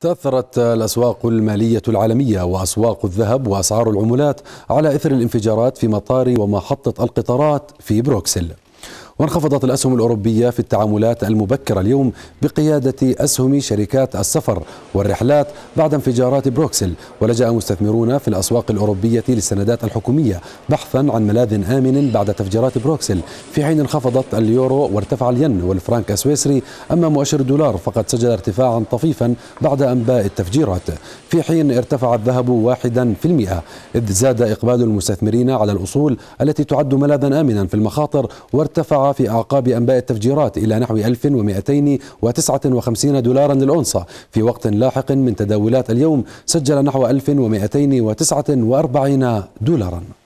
تأثرت الأسواق المالية العالمية وأسواق الذهب وأسعار العملات على إثر الانفجارات في مطار ومحطة القطارات في بروكسل وانخفضت الأسهم الأوروبية في التعاملات المبكرة اليوم بقيادة أسهم شركات السفر والرحلات بعد انفجارات بروكسل ولجأ مستثمرون في الأسواق الأوروبية للسندات الحكومية بحثا عن ملاذ آمن بعد تفجيرات بروكسل في حين انخفضت اليورو وارتفع الين والفرنك السويسري أما مؤشر الدولار فقد سجل ارتفاعا طفيفا بعد أنباء التفجيرات في حين ارتفع الذهب واحدا في المئة إذ زاد إقبال المستثمرين على الأصول التي تعد ملاذا آمنا في المخاطر وارتفع في أعقاب أنباء التفجيرات إلى نحو 1259 دولارا للأونصة في وقت لاحق من تداولات اليوم سجل نحو 1249 دولارا